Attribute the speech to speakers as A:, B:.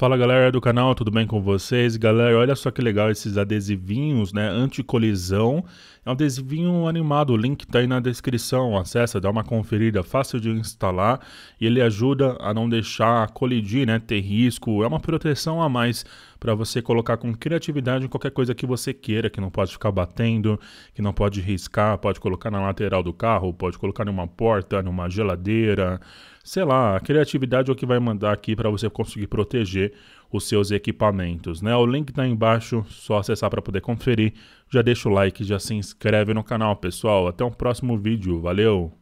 A: Fala galera do canal, tudo bem com vocês? Galera, olha só que legal esses adesivinhos, né? Anticolisão. É um adesivinho animado, o link tá aí na descrição. Acessa, dá uma conferida, fácil de instalar e ele ajuda a não deixar colidir, né? Ter risco. É uma proteção a mais para você colocar com criatividade qualquer coisa que você queira, que não pode ficar batendo, que não pode riscar, pode colocar na lateral do carro, pode colocar numa porta, numa geladeira sei lá, a criatividade é o que vai mandar aqui para você conseguir proteger os seus equipamentos, né? O link tá embaixo, só acessar para poder conferir. Já deixa o like, já se inscreve no canal, pessoal. Até o um próximo vídeo, valeu!